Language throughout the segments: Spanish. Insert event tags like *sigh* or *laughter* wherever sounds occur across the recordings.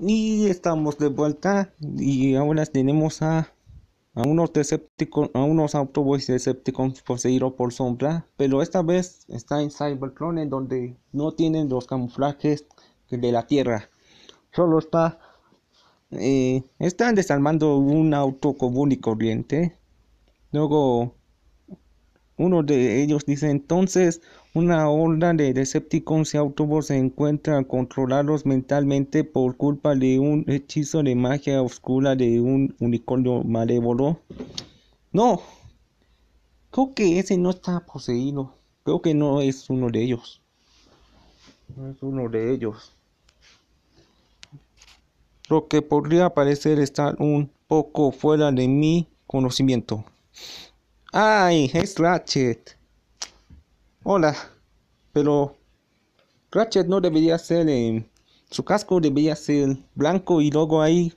Y estamos de vuelta y ahora tenemos a, a unos Decepticons, a unos Autobots Decepticons poseídos por sombra, pero esta vez está en Cybertron en donde no tienen los camuflajes de la Tierra. Solo está eh, están desarmando un auto común y corriente. Luego uno de ellos dice entonces una horda de Decepticons y Autobots se encuentran controlados mentalmente por culpa de un hechizo de magia oscura de un unicornio malévolo. No, creo que ese no está poseído. Creo que no es uno de ellos. No es uno de ellos. Lo que podría parecer estar un poco fuera de mi conocimiento. ¡Ay! Es Ratchet. Hola pero Ratchet no debería ser, en em, su casco debería ser blanco y luego ahí,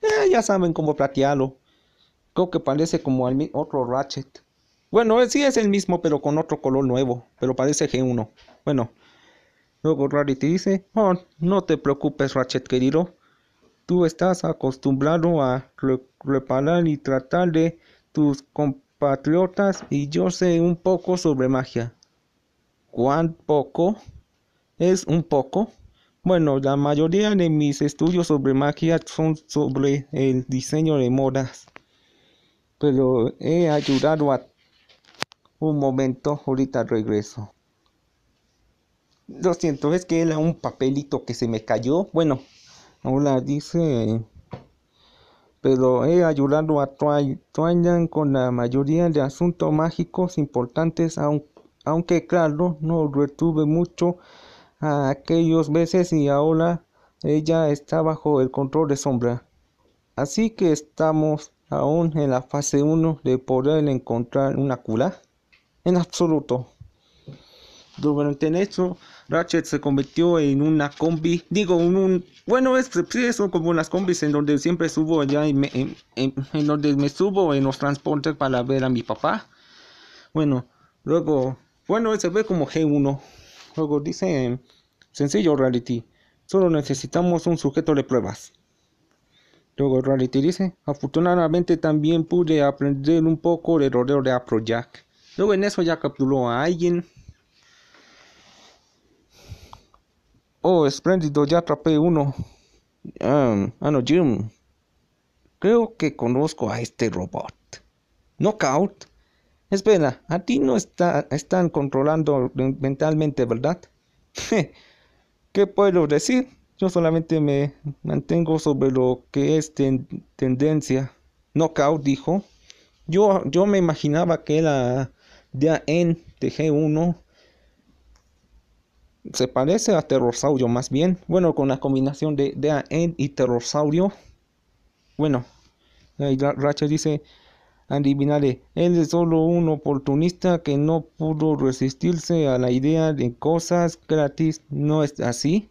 eh, ya saben cómo platearlo. Creo que parece como al otro Ratchet. Bueno, eh, sí es el mismo, pero con otro color nuevo, pero parece G1. Bueno, luego Rarity dice, oh, no te preocupes Ratchet querido, tú estás acostumbrado a reparar y tratar de tus compatriotas y yo sé un poco sobre magia cuán poco es un poco. Bueno, la mayoría de mis estudios sobre magia son sobre el diseño de modas. Pero he ayudado a... Un momento, ahorita regreso. Lo siento, es que era un papelito que se me cayó. Bueno, hola dice... Pero he ayudado a Twilight con la mayoría de asuntos mágicos importantes, aunque aunque claro, no retuve mucho a aquellos veces y ahora ella está bajo el control de sombra. Así que estamos aún en la fase 1 de poder encontrar una cura. En absoluto. Durante eso, Ratchet se convirtió en una combi, digo, un, bueno, es eso como las combis en donde siempre subo allá, y en, en donde me subo en los transportes para ver a mi papá. Bueno, luego bueno, se ve como G1. Luego dice, sencillo Reality, solo necesitamos un sujeto de pruebas. Luego Reality dice, afortunadamente también pude aprender un poco de rodeo de aprojack Luego en eso ya capturó a alguien. Oh, espléndido, ya atrapé uno. ah, no, Jim. Creo que conozco a este robot. Knockout. Espera, a ti no está, están controlando mentalmente, ¿verdad? *laughs* ¿Qué puedo decir? Yo solamente me mantengo sobre lo que es tendencia. tendencia. Knockout dijo. Yo, yo me imaginaba que la DAN de G1 se parece a Terrorsaurio más bien. Bueno, con la combinación de DAN y Terrorsaurio. Bueno, ahí Rachel dice, Adivinaré, él es solo un oportunista que no pudo resistirse a la idea de cosas gratis, ¿no es así?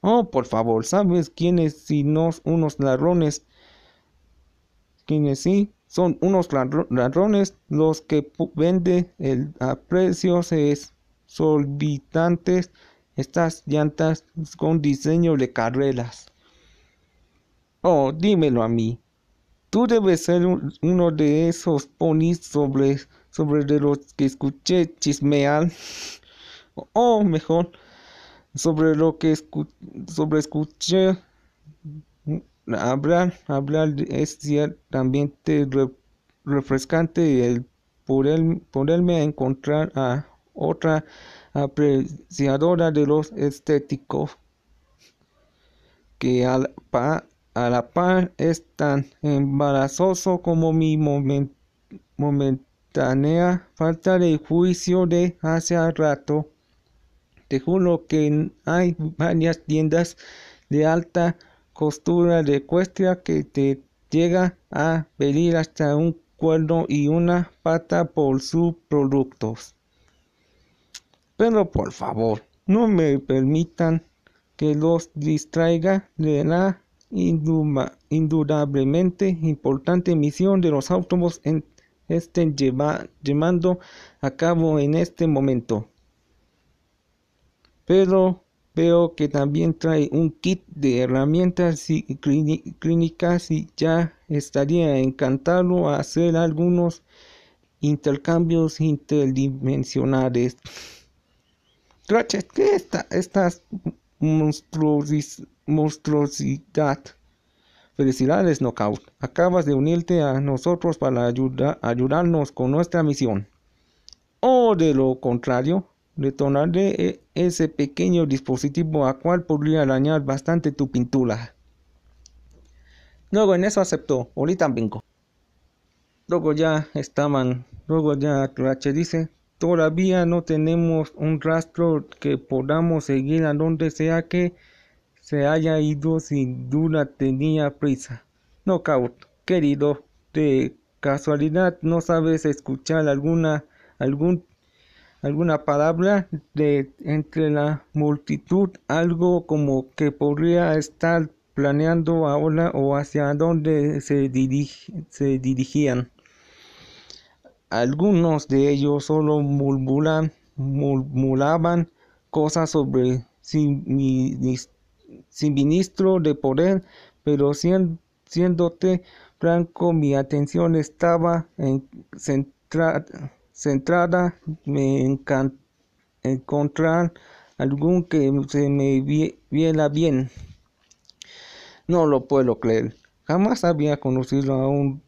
Oh, por favor, ¿sabes quiénes ¿no? unos ladrones? ¿Quiénes sí son unos ladrones los que venden el, a precios exorbitantes estas llantas con diseño de carreras. Oh, dímelo a mí. Tú debes ser uno de esos ponis sobre, sobre de los que escuché chismear. O mejor, sobre lo que sobre escuché hablar, hablar es este también re refrescante el ponerme poderme encontrar a otra apreciadora de los estéticos que al, pa, a la par es tan embarazoso como mi momentánea falta de juicio de hace rato. Te juro que hay varias tiendas de alta costura de cuestia que te llega a pedir hasta un cuerno y una pata por sus productos. Pero por favor, no me permitan que los distraiga de la indudablemente importante misión de los autobuses en, estén llevando a cabo en este momento. Pero veo que también trae un kit de herramientas clínicas y ya estaría encantado a hacer algunos intercambios interdimensionales. Ratchet, ¿qué está estas monstruos monstruosidad. Felicidades, Knockout. Acabas de unirte a nosotros para ayudarnos con nuestra misión. O de lo contrario, detonaré e, ese pequeño dispositivo a cual podría dañar bastante tu pintura. Luego en eso aceptó, ahorita vengo. Luego ya estaban, luego ya Trache dice, todavía no tenemos un rastro que podamos seguir a donde sea que se haya ido sin duda tenía prisa. No, Knockout, querido, de casualidad no sabes escuchar alguna, algún, alguna palabra de entre la multitud, algo como que podría estar planeando ahora o hacia dónde se, se dirigían. Algunos de ellos solo murmuran, murmuraban cosas sobre sin ministro de poder, pero siendo, siéndote franco, mi atención estaba en, centrada me encontrar algún que se me viera bien. No lo puedo creer. Jamás había conocido a un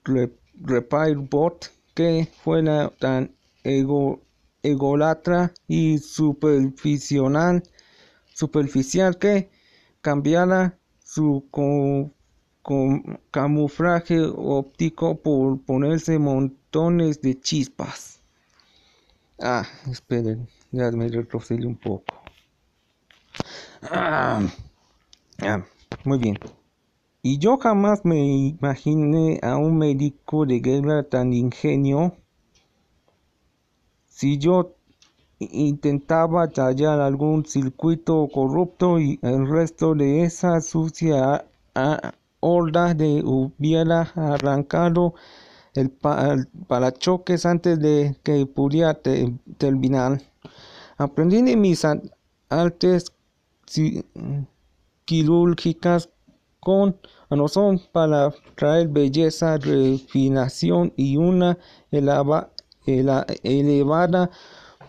repair bot que fuera tan ego, egolatra y superficial, superficial que cambiara su camuflaje óptico por ponerse montones de chispas. Ah, esperen, ya me retrocedí un poco. Ah, ah, muy bien. Y yo jamás me imaginé a un médico de guerra tan ingenio. Si yo intentaba tallar algún circuito corrupto y el resto de esa sucia horda de hubiera arrancado el, para antes de que pudiera terminar. Aprendí de mis artes quirúrgicas con no son para traer belleza, refinación y una elevada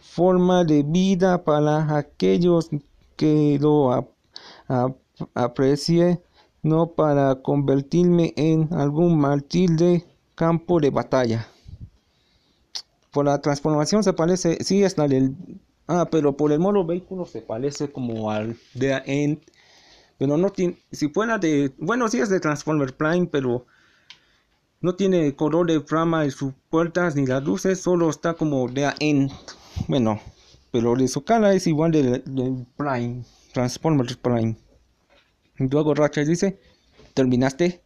forma de vida para aquellos que lo aprecié no para convertirme en algún mártir de campo de batalla. Por la transformación se parece, si es la del... Ah, pero por el modo vehículo se parece como al de End. Pero no tiene... Si fuera de... Bueno, sí es de Transformer Prime, pero... No tiene color de flama en sus puertas ni las luces, solo está como de End. Bueno, pero de su cara es igual de de Prime, Transformers Prime. Luego Rachel dice, terminaste.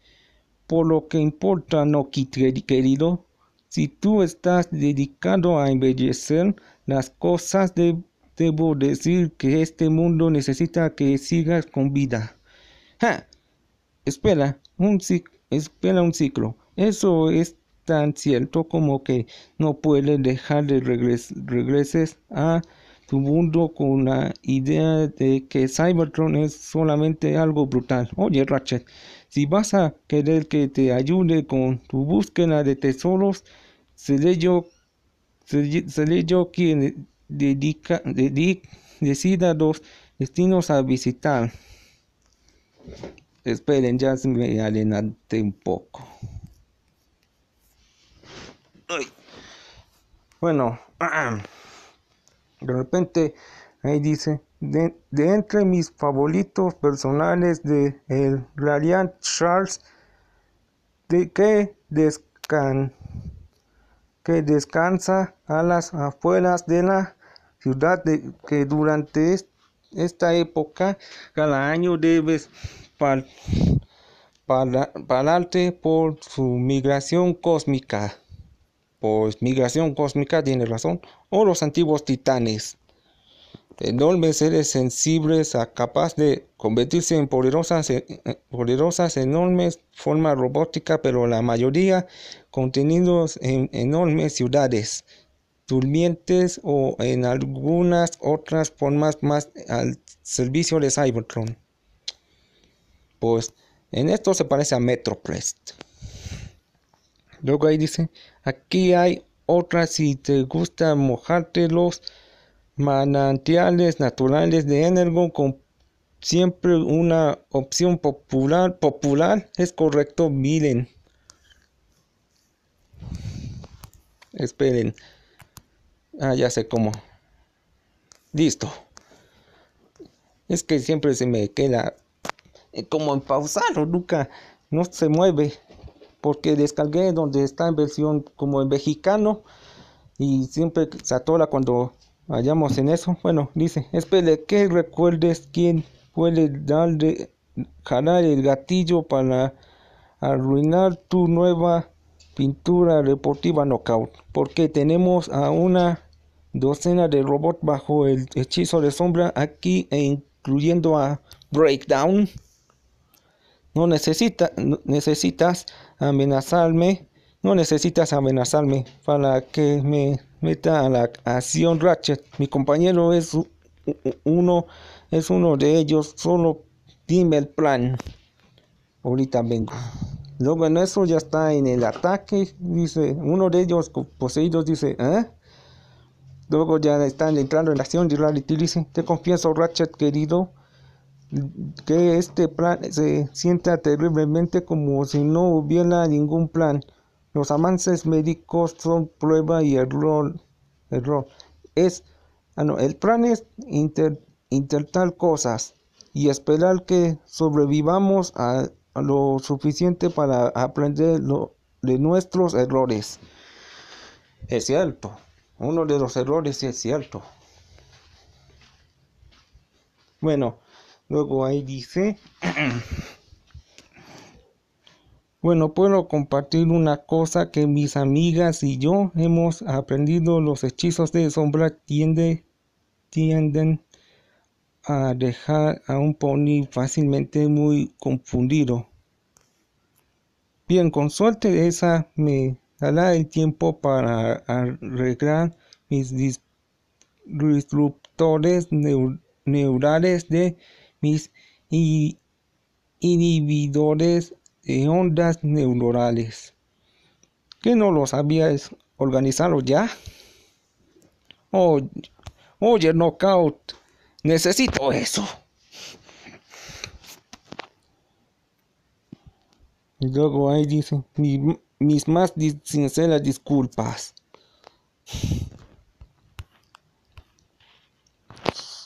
Por lo que importa, no querido, si tú estás dedicado a embellecer las cosas, de, debo decir que este mundo necesita que sigas con vida. Espera, un, espera un ciclo. Eso es tan cierto como que no puedes dejar de regres regreses a tu mundo con la idea de que Cybertron es solamente algo brutal. Oye, Ratchet, si vas a querer que te ayude con tu búsqueda de tesoros, seré yo, seré, yo quien dedica, decida dos destinos a visitar. Esperen, ya se me alenate un poco. Bueno, *clears throat* de repente ahí dice, de, entre mis favoritos personales de el Radiant Charles, de que, descan, que descansa a las afueras de la ciudad de, que durante esta época cada año debes pararte por su migración cósmica. Pues Migración Cósmica tiene razón. O los antiguos titanes. Enormes seres sensibles a capaz de convertirse en poderosas, eh, eh, enormes formas robóticas, pero la mayoría contenidos en enormes ciudades durmientes o en algunas otras formas más al servicio de Cybertron. Pues en esto se parece a Metroprest. Luego ahí dice, Aquí hay otra si te gusta mojarte los manantiales naturales de Energon con siempre una opción popular popular es correcto miren esperen ah ya sé cómo listo es que siempre se me queda eh, como en o nunca no se mueve porque descargué donde está en versión como en mexicano y siempre se atora cuando vayamos en eso. Bueno, dice, espele que recuerdes quién puede darle, jalar el gatillo para arruinar tu nueva pintura deportiva knockout, porque tenemos a una docena de robots bajo el hechizo de sombra aquí e incluyendo a Breakdown. No, necesita, necesitas amenazarme. No necesitas amenazarme para que me meta a la acción Ratchet. Mi compañero es uno, es uno de ellos. Solo dime el plan. Ahorita vengo. Luego nuestro ya está en el ataque. Dice, uno de ellos poseídos dice, ¿eh? Luego ya están entrando en la acción y Rarity dice, te confieso Ratchet querido que este plan se sienta terriblemente como si no hubiera ningún plan. Los avances médicos son prueba y error. error. Es, ah, el plan es inter, intentar cosas y esperar que sobrevivamos a, a lo suficiente para aprender lo, de nuestros errores. Es cierto, uno de los errores es cierto. Bueno, Luego ahí dice, bueno, puedo compartir una cosa que mis amigas y yo hemos aprendido. Los hechizos de sombra tiende, tienden a dejar a un pony fácilmente muy confundido. Bien, con suerte esa me dará el tiempo para arreglar mis disruptores neurales de mis inhibidores de ondas neuronales. ¿Qué no lo sabías organizarlo ya? Oye, oh, oye, knockout, necesito eso. Y luego ahí dice, mis más sinceras disculpas.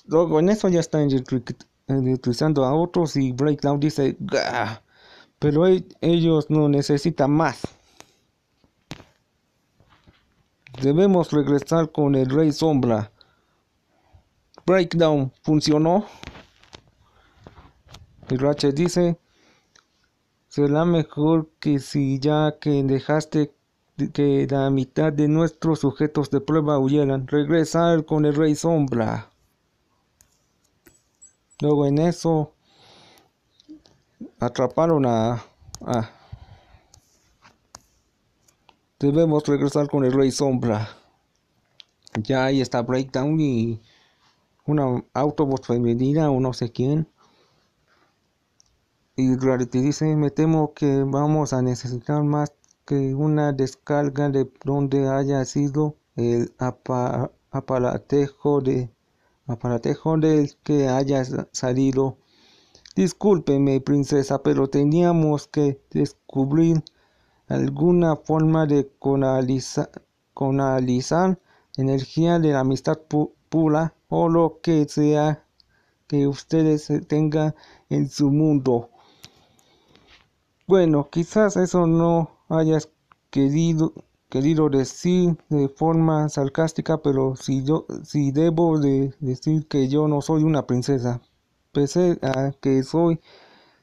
Luego en eso ya está en el cricket utilizando a otros y Breakdown dice, pero e, ellos no necesitan más. Debemos regresar con el Rey Sombra. Breakdown funcionó. Y Ratchet dice, será mejor que si ya que dejaste que la mitad de nuestros sujetos de prueba huyeran, regresar con el Rey Sombra. Luego en eso atraparon a, Debemos regresar con el Rey Sombra. Ya ahí está Breakdown y una autobús femenina o no sé quién. Y Rarity dice, me temo que vamos a necesitar más que una descarga de donde haya sido el apalatejo de aparatejo del que haya salido. Discúlpeme, princesa, pero teníamos que descubrir alguna forma de canalizar, energía de la amistad pura o lo que sea que ustedes tengan en su mundo. Bueno, quizás eso no hayas querido querido decir de forma sarcástica, pero si yo si debo de decir que yo no soy una princesa, pese a que soy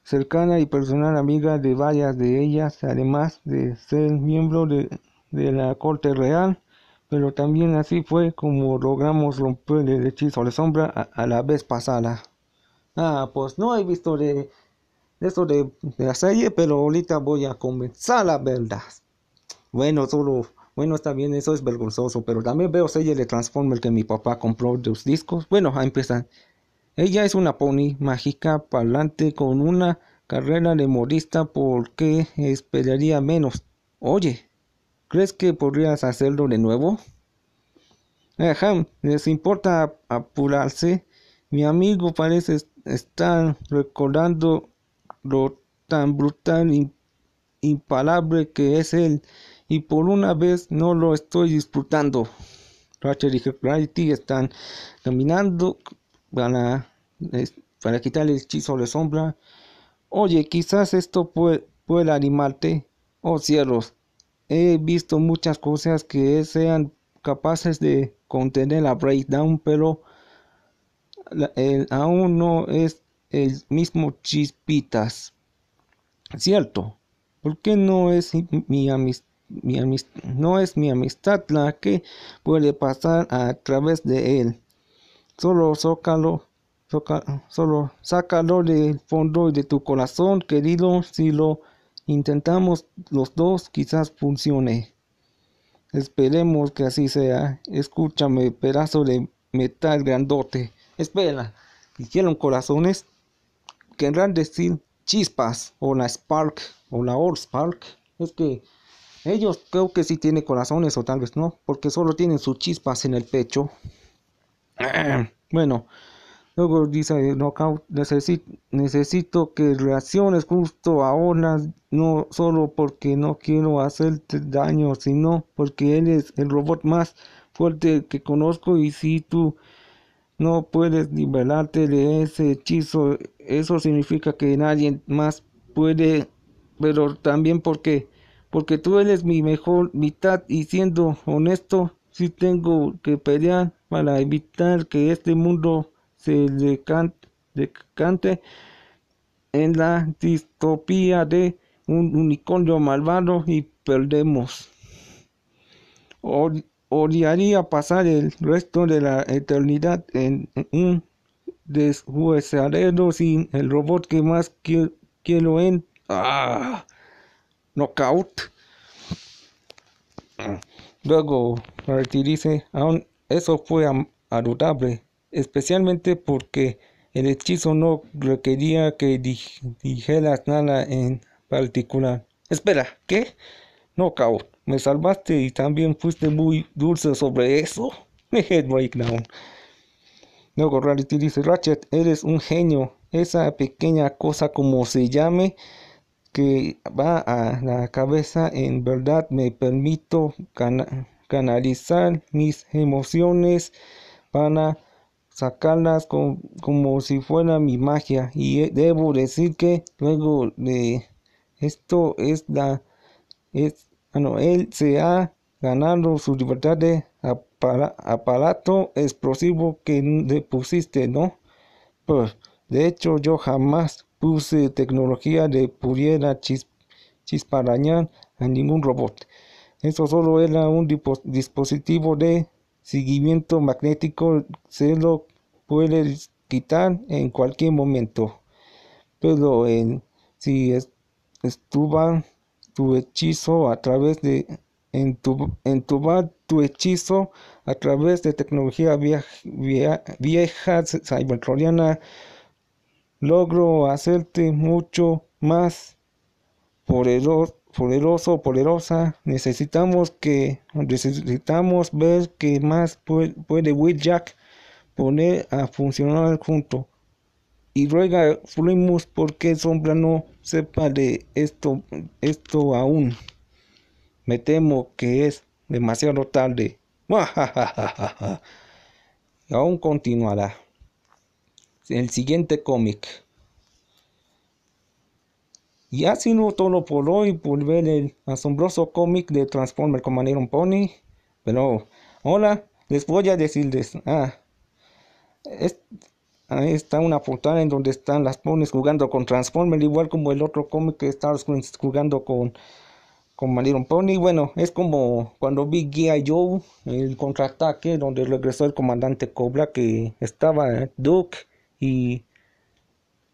cercana y personal amiga de varias de ellas, además de ser miembro de, la corte real, pero también así fue como logramos romper el hechizo de sombra a, la vez pasada. Ah, pues no he visto de, de eso de, la serie, pero ahorita voy a comenzar la verdad. Bueno, solo, bueno, está bien, eso es vergonzoso, pero también veo le de el que mi papá compró de los discos. Bueno, a empezar. Ella es una pony mágica parlante con una carrera de modista porque esperaría menos. Oye, ¿crees que podrías hacerlo de nuevo? Ajá, ¿les importa apurarse? Mi amigo parece estar recordando lo tan brutal e imparable que es el y por una vez no lo estoy disfrutando. Ratchet y Clank están caminando para, para quitar el hechizo de sombra. Oye, quizás esto puede, pueda animarte. Oh cielos, he visto muchas cosas que sean capaces de contener la breakdown, pero aún no es el mismo chispitas. Cierto, ¿por qué no es mi amistad? no es mi amistad la que puede pasar a través de él. Solo zócalo, solo sácalo del fondo de tu corazón, querido. Si lo intentamos los dos, quizás funcione. Esperemos que así sea. Escúchame, pedazo de metal grandote. Espera, hicieron corazones. Querrán decir chispas o la spark o la old spark. Es que ellos creo que sí tiene corazones o tal vez no, porque solo tienen sus chispas en el pecho. *clears throat* bueno, luego dice Knockout, necesito, necesito que reacciones justo ahora, no solo porque no quiero hacerte daño, sino porque él es el robot más fuerte que conozco y si tú no puedes liberarte de ese hechizo, eso significa que nadie más puede, pero también porque porque tú eres mi mejor mitad y siendo honesto, sí tengo que pelear para evitar que este mundo se decante, en la distopía de un unicornio malvado y perdemos. odiaría pasar el resto de la eternidad en un deshuesadero sin el robot que más quiero en... ¡ah! knockout. Luego, Rarity dice, aún eso fue adorable, especialmente porque el hechizo no requería que dijeras nada en particular. Espera, ¿qué? Knockout, me salvaste y también fuiste muy dulce sobre eso. Me *laughs* head breakdown. Luego Rarity dice, Ratchet, eres un genio. Esa pequeña cosa como se llame que va a la cabeza, en verdad me permito canalizar mis emociones para sacarlas como si fuera mi magia. Y debo decir que luego de esto es la... Es, bueno, él se ha ganado su libertad de aparato explosivo que le pusiste, ¿no? Pues, de hecho, yo jamás puse tecnología de pudiera chis, chisparañar a ningún robot. eso solo era un dispositivo de seguimiento magnético, se lo puedes quitar en cualquier momento. Pero si estuvo tu hechizo a través de en tu, tu hechizo a través de tecnología vieja, vieja, logro hacerte mucho más poderoso, poderosa. Necesitamos que necesitamos ver que más puede, Will Jack poner a funcionar junto. Y ruega fluimos porque Sombra no sepa de esto, esto aún. Me temo que es demasiado tarde. *laughs* aún continuará el siguiente cómic. Y así no todo por hoy por ver el asombroso cómic de Transformer Manero Pony. Pero hola les voy a decirles. Ah, ahí está una portada en donde están las ponies jugando con Transformer, igual como el otro cómic que estaba jugando con con Pony. Bueno, es como cuando vi G.I. Joe, el contraataque, donde regresó el comandante Cobra, que estaba eh, Duke, y,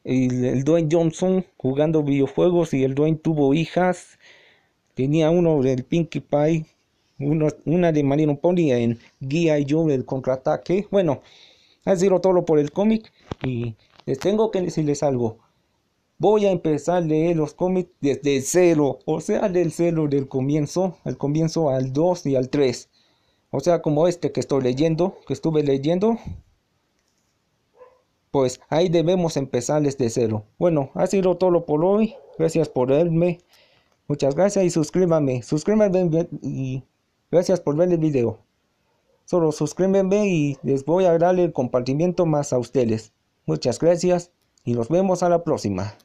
el Dwayne Johnson jugando videojuegos y el Dwayne tuvo hijas. Tenía uno del Pinkie Pie, una de Marino Pony en Guía y Joe del contraataque. Bueno, ha sido todo por el cómic y les tengo que decirles algo. Voy a empezar a leer los cómics desde cero, o sea, del cero del comienzo, al comienzo al 2 y al 3. O sea, como este que estoy leyendo, que estuve leyendo, pues ahí debemos empezar desde cero. Bueno, ha sido todo por hoy. Gracias por verme. Muchas gracias y suscríbame. Suscríbanme y gracias por ver el video. Solo suscríbanme y les voy a dar el compartimiento más a ustedes. Muchas gracias y nos vemos a la próxima.